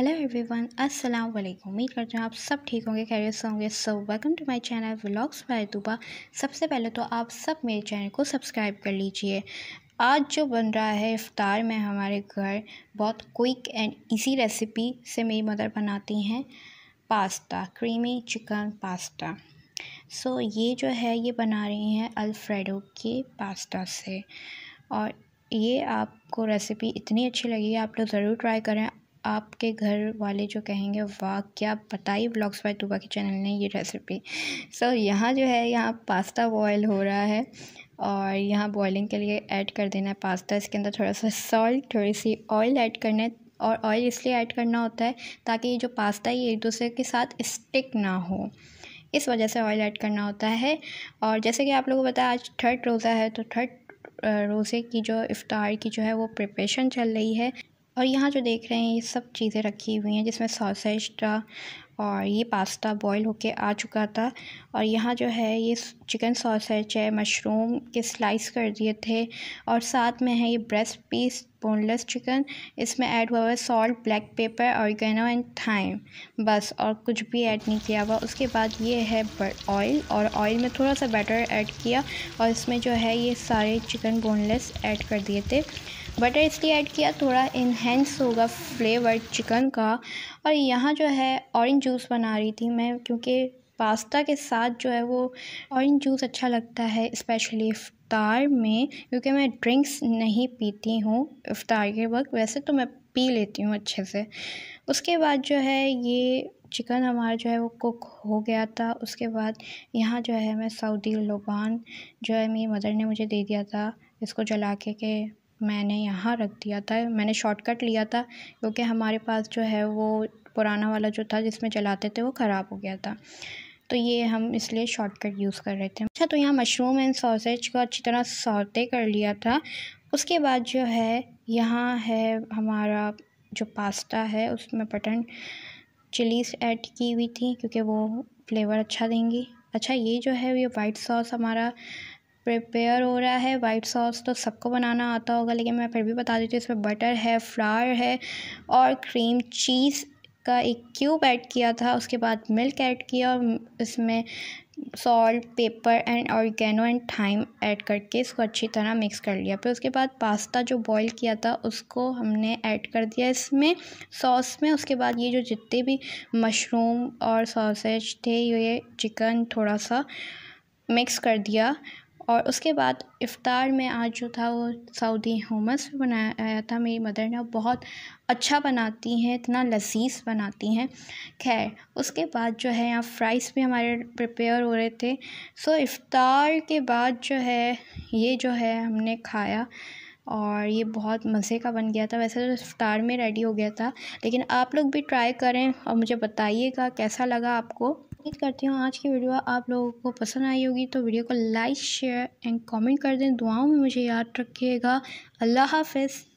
hello everyone अस्सलाम वालेकुम उम्मीद करते हैं आप सब ठीक होंगे खैरियत से होंगे so welcome to my channel vlogs by दुबा सबसे पहले तो आप सब मेरे चैनल को सब्सक्राइब कर लीजिए आज जो बन रहा है इफ्तार में हमारे घर बहुत क्विक एंड इजी रेसिपी से मेरी मदर बनाती हैं pasta creamy chicken pasta so so, ये जो है ये बना रही हैं अल्फ्रेडो के पास्ता से और ये आपको रेसिपी इतनी अच्छी लगी आप लोग ज़रूर ट्राई करें आपके घर वाले जो कहेंगे वाह क्या बताई ब्लॉग्स बाय तुबा के चैनल ने ये रेसिपी सो so, यहाँ जो है यहाँ पास्ता बॉयल हो रहा है और यहाँ बॉइलिंग के लिए ऐड कर देना है पास्ता इसके अंदर थोड़ा सा सॉल्ट थोड़ी सी ऑयल ऐड करना है और ऑयल इसलिए ऐड करना होता है ताकि ये जो पास्ता है ये एक दूसरे के साथ स्टिक ना हो इस वजह से ऑयल ऐड करना होता है और जैसे कि आप लोगों को बताया आज थर्ड रोज़ा है तो थर्ड रोज़े की जो इफ्तार की जो है वो प्रिपरेशन चल रही है और यहाँ जो देख रहे हैं ये सब चीज़ें रखी हुई हैं जिसमें सॉसेज था और ये पास्ता बॉईल होके आ चुका था और यहाँ जो है ये चिकन सॉसेज है मशरूम के स्लाइस कर दिए थे और साथ में है ये ब्रेस्ट पीस बोनलेस चिकन इसमें ऐड हुआ हुआ है salt black pepper oregano and thyme बस और कुछ भी ऐड नहीं किया हुआ उसके बाद ये है ऑयल और ऑयल में थोड़ा सा बैटर ऐड किया और इसमें जो है ये सारे चिकन बोनलेस ऐड कर दिए थे बटर इसलिए ऐड किया थोड़ा इन्हेंस होगा फ्लेवर चिकन का और यहाँ जो है ऑरेंज जूस बना रही थी मैं क्योंकि पास्ता के साथ जो है वो ऑरेंज जूस अच्छा लगता है इस्पेशली इफ़ार में क्योंकि मैं ड्रिंक्स नहीं पीती हूँ इफ्तार के वक्त वैसे तो मैं पी लेती हूँ अच्छे से उसके बाद जो है ये चिकन हमारा जो है वो कुक हो गया था उसके बाद यहाँ जो है मैं सऊदी लोबान जो है मेरी मदर ने मुझे दे दिया था इसको जला के के मैंने यहाँ रख दिया था मैंने शॉर्टकट लिया था क्योंकि हमारे पास जो है वो पुराना वाला जो था जिसमें जलाते थे वो ख़राब हो गया था तो ये हम इसलिए शॉर्टकट यूज़ कर रहे थे अच्छा तो यहाँ मशरूम एंड सॉसेज को अच्छी तरह सौते कर लिया था उसके बाद जो है यहाँ है हमारा जो पास्ता है उसमें बटन चिलीज ऐड की हुई थी क्योंकि वो फ्लेवर अच्छा देंगी अच्छा ये जो है ये वाइट सॉस हमारा प्रिपेयर हो रहा है वाइट सॉस तो सबको बनाना आता होगा लेकिन मैं फिर भी बता देती हूँ इसमें बटर है फ्लावर है और क्रीम चीज़ का एक क्यूब ऐड किया था उसके बाद मिल्क ऐड किया और इसमें salt pepper and oregano and thyme add करके इसको अच्छी तरह मिक्स कर लिया फिर उसके बाद पास्ता जो बॉईल किया था उसको हमने ऐड कर दिया इसमें सॉस में उसके बाद ये जो जितने भी मशरूम और सॉसेज थे ये चिकन थोड़ा सा मिक्स कर दिया और उसके बाद इफ़ार में आज जो था वो सऊदी होमस बनाया आया था मेरी मदर ने बहुत अच्छा बनाती हैं इतना लजीज बनाती हैं खैर उसके बाद जो है यहाँ फ्राइज़ भी हमारे प्रिपेयर हो रहे थे सो इफ़ार के बाद जो है ये जो है हमने खाया और ये बहुत मज़े का बन गया था वैसे तो रफ्तार में रेडी हो गया था लेकिन आप लोग भी ट्राई करें और मुझे बताइएगा कैसा लगा आपको उम्मीद करती हूँ आज की वीडियो आप लोगों को पसंद आई होगी तो वीडियो को लाइक शेयर एंड कमेंट कर दें दुआओं में मुझे याद रखिएगा अल्लाह हाफिज़